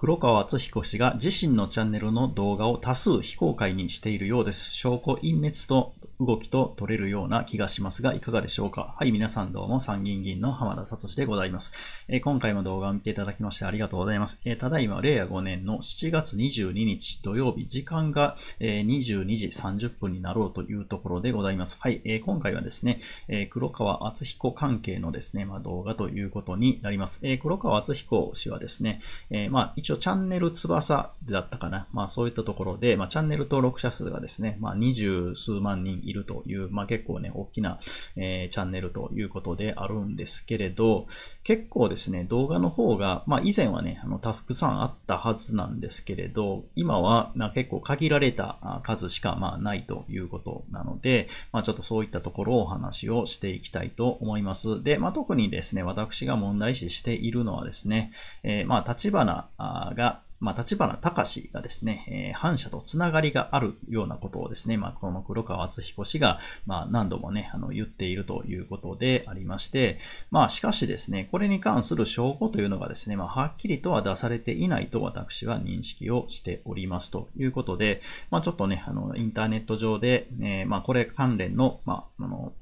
黒川敦彦氏が自身のチャンネルの動画を多数非公開にしているようです。証拠隠滅と動きと取れるような気がしますが、いかがでしょうかはい、皆さんどうも、参議院議員の浜田聡でございます、えー、今回も動画を見ていただきましてありがとうございます。えー、ただいま、令和5年の7月22日土曜日、時間が、えー、22時30分になろうというところでございます。はい、えー、今回はですね、えー、黒川厚彦関係のですね、まあ、動画ということになります。えー、黒川厚彦氏はですね、えー、まあ、一応チャンネル翼だったかな。まあ、そういったところで、まあ、チャンネル登録者数がですね、まあ、20数万人いるという、まあ、結構ね、大きな、えー、チャンネルということであるんですけれど、結構ですね、動画の方が、まあ、以前はね、あの、たくさんあったはずなんですけれど、今は、まあ、結構限られた数しか、まあ、ないということなので、まあ、ちょっとそういったところをお話をしていきたいと思います。で、まあ、特にですね、私が問題視しているのはですね、えー、まあ、立花が、まあ、立花隆がですね、えー、反社とつながりがあるようなことをですね、まあ、この黒川敦彦氏が、まあ、何度もね、あの、言っているということでありまして、まあ、しかしですね、これに関する証拠というのがですね、まあ、はっきりとは出されていないと私は認識をしておりますということで、まあ、ちょっとね、あの、インターネット上で、えー、まあ、これ関連の、まあ、あの、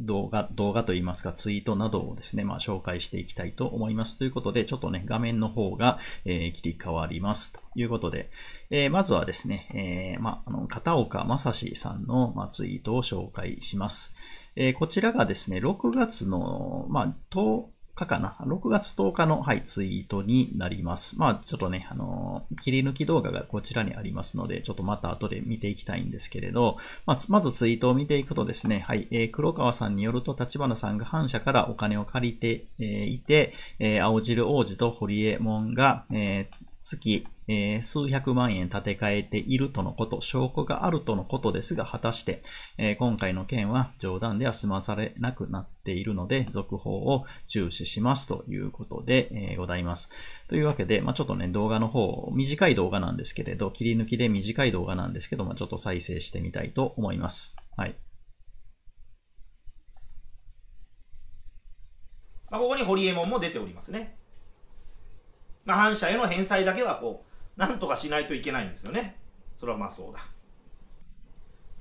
動画、動画といいますかツイートなどをですね、まあ紹介していきたいと思います。ということで、ちょっとね、画面の方が、えー、切り替わります。ということで、えー、まずはですね、えー、まあ、あの、片岡正史さんの、まあ、ツイートを紹介します。えこちらがですね、6月の、まあ、日かな。6月10日の、はい、ツイートになります。まあ、ちょっとね、あのー、切り抜き動画がこちらにありますので、ちょっとまた後で見ていきたいんですけれど、まあ、まずツイートを見ていくとですね、はい、えー、黒川さんによると、立花さんが反社からお金を借りて、えー、いて、えー、青汁王子と堀江門が、えー月、えー、数百万円立て替えているとのこと、証拠があるとのことですが、果たして、えー、今回の件は冗談では済まされなくなっているので、続報を注視しますということで、えー、ございます。というわけで、まあ、ちょっとね、動画の方、短い動画なんですけれど、切り抜きで短い動画なんですけど、まあ、ちょっと再生してみたいと思います。はい。まあ、ここにホリエモンも出ておりますね。まあ、反社への返済だけはこう、なんとかしないといけないんですよね。それはまあそうだ。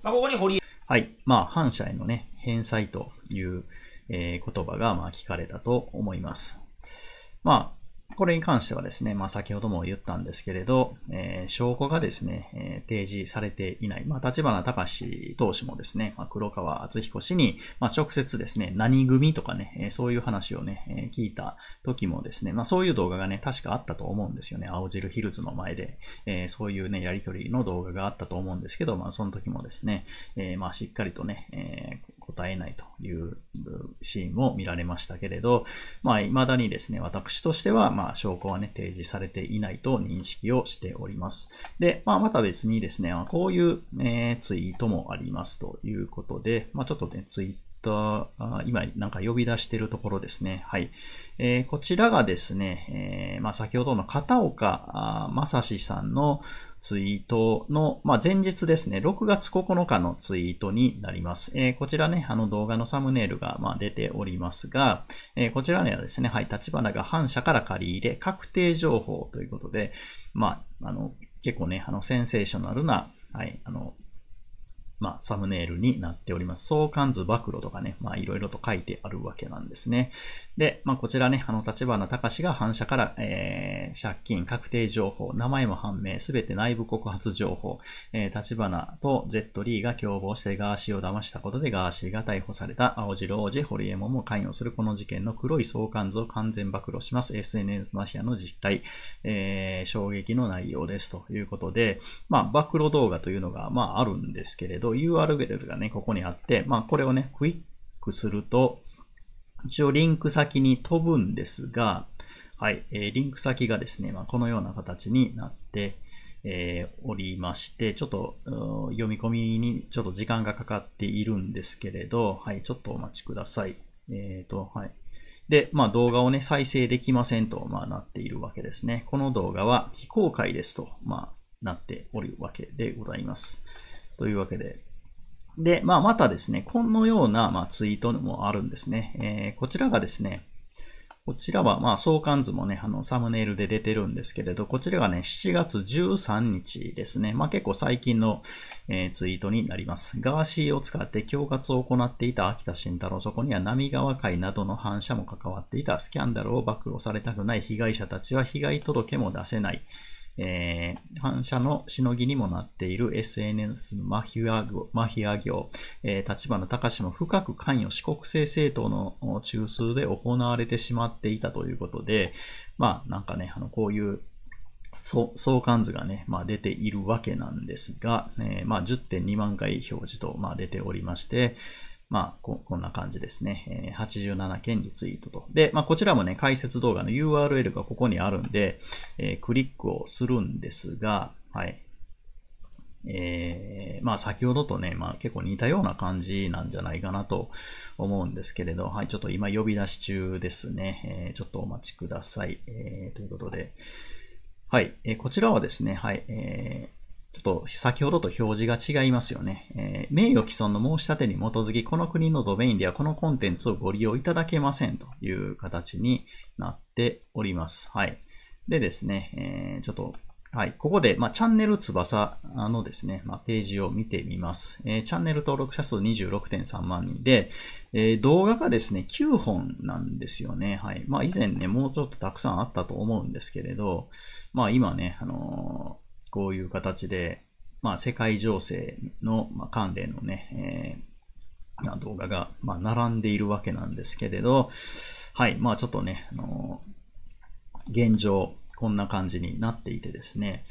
まあ、ここに堀江。はい。まあ、反社へのね、返済という、えー、言葉が、まあ、聞かれたと思います。まあ、これに関してはですね、まあ、先ほども言ったんですけれど、えー、証拠がですね、えー、提示されていない。まあ、立花隆投手もですね、まあ、黒川敦彦氏に、まあ、直接ですね、何組とかね、えー、そういう話をね、えー、聞いた時もですね、まあ、そういう動画がね、確かあったと思うんですよね。青汁ヒルズの前で、えー、そういうね、やりとりの動画があったと思うんですけど、まあ、その時もですね、えー、まあ、しっかりとね、えー、答えないというシーンも見られましたけれど、まあ、未だにですね、私としては、まあ、証拠はね、提示されていないと認識をしております。で、まあ、また別にですね、こういう、えー、ツイートもありますということで、まあ、ちょっとね、ツイトと、今なんか呼び出してるところですね。はい。えー、こちらがですね、えー、まあ、先ほどの片岡正史さんのツイートの、まあ、前日ですね、6月9日のツイートになります。えー、こちらね、あの動画のサムネイルが、まあ、出ておりますが、えこちらにはですね、はい、立花が反社から借り入れ、確定情報ということで、まあ、あの、結構ね、あの、センセーショナルな、はい、あの、まあ、サムネイルになっております。相関図暴露とかね、まあ、いろいろと書いてあるわけなんですね。で、まあ、こちらね、あの、立花隆が反社から、えー、借金、確定情報、名前も判明、すべて内部告発情報、えー、立花と Z リーが共謀してガーシーを騙したことでガーシーが逮捕された、青白王子、ホリエモンも関与するこの事件の黒い相関図を完全暴露します。SNS マフィアの実態、えー、衝撃の内容ですということで、まあ、暴露動画というのが、まあ、あるんですけれど、URL がね、ここにあって、まあ、これをね、クイックすると、一応リンク先に飛ぶんですが、はい、えー、リンク先がですね、まあ、このような形になって、えー、おりまして、ちょっと読み込みにちょっと時間がかかっているんですけれど、はい、ちょっとお待ちください。えっ、ー、と、はい。で、まあ動画をね、再生できませんと、まあなっているわけですね。この動画は非公開ですと、まあなっておるわけでございます。というわけで。で、まあ、またですね、このような、まあ、ツイートもあるんですね。えー、こちらがですね、こちらは、まあ、相関図もね、あの、サムネイルで出てるんですけれど、こちらがね、7月13日ですね。まあ、結構最近の、えー、ツイートになります。ガーシーを使って恐喝を行っていた秋田慎太郎、そこには波川会などの反射も関わっていたスキャンダルを暴露されたくない被害者たちは被害届も出せない。えー、反射のしのぎにもなっている SNS マヒアマフア業、えー、立花隆も深く関与、四国政政党の中枢で行われてしまっていたということで、まあなんかね、あのこういう相関図がね、まあ、出ているわけなんですが、えー、まあ、10.2万回表示と、まあ、出ておりまして、まあ、こんな感じですね。87件リツイートと。で、まあ、こちらもね、解説動画の URL がここにあるんで、えー、クリックをするんですが、はい。えー、まあ、先ほどとね、まあ、結構似たような感じなんじゃないかなと思うんですけれど、はい、ちょっと今呼び出し中ですね。えー、ちょっとお待ちください。えー、ということで、はい、えこちらはですね、はい、えーちょっと先ほどと表示が違いますよね。えー、名誉毀損の申し立てに基づき、この国のドメインではこのコンテンツをご利用いただけませんという形になっております。はい。でですね、えー、ちょっと、はい。ここで、まあ、チャンネル翼のですね、まあ、ページを見てみます。えー、チャンネル登録者数26.3万人で、えー、動画がですね、9本なんですよね。はい。まあ、以前ね、もうちょっとたくさんあったと思うんですけれど、まあ、今ね、あのこういう形で、まあ、世界情勢の、まあ、関連のね、えー、動画が、まあ、並んでいるわけなんですけれど、はい、まあちょっとね、あのー、現状、こんな感じになっていてですね、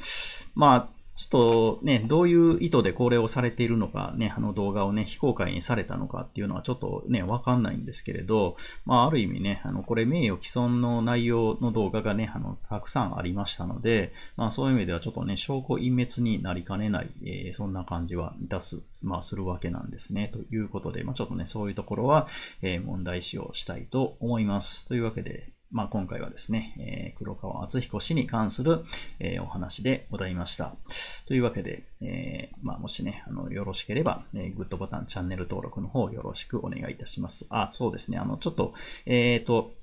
まあ、ちょっとね、どういう意図でこれをされているのか、ね、あの動画をね、非公開にされたのかっていうのはちょっとね、わかんないんですけれど、まあ、ある意味ね、あの、これ名誉毀損の内容の動画がね、あの、たくさんありましたので、まあ、そういう意味ではちょっとね、証拠隠滅になりかねない、えー、そんな感じは出す、まあ、するわけなんですね、ということで、まあ、ちょっとね、そういうところは、えー、問題視をしたいと思います。というわけで、まあ、今回はですね、えー、黒川敦彦氏に関する、えー、お話でございました。というわけで、えー、まあ、もしね、あの、よろしければ、えー、グッドボタン、チャンネル登録の方よろしくお願いいたします。あ、そうですね、あの、ちょっと、えっ、と、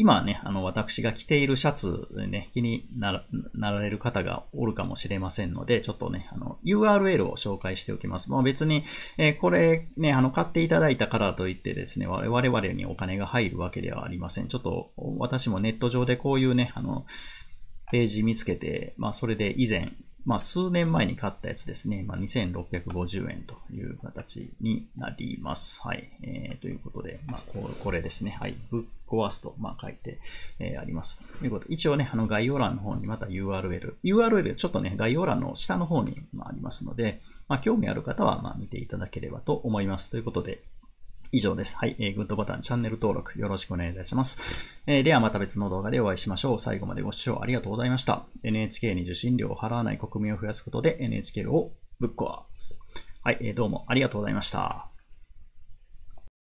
今ね、あの、私が着ているシャツでね、気にならなられる方がおるかもしれませんので、ちょっとね、あの、URL を紹介しておきます。まあ別に、えー、これね、あの、買っていただいたからといってですね、我々にお金が入るわけではありません。ちょっと、私もネット上でこういうね、あの、ページ見つけて、まあそれで以前、まあ、数年前に買ったやつですね。まあ、2650円という形になります。はい。えー、ということで、まあこ、これですね。はい。ブックワースと、まあ、書いて、えー、あります。ということで、一応ね、あの概要欄の方にまた URL。URL ちょっとね、概要欄の下の方に、まあ、ありますので、まあ、興味ある方は、まあ、見ていただければと思います。ということで、以上です。はい、えー、グッドボタン、チャンネル登録よろしくお願いいたします。えー、ではまた別の動画でお会いしましょう。最後までご視聴ありがとうございました。NHK に受信料を払わない国民を増やすことで NHK をぶっ壊す。はい、えー、どうもありがとうございました。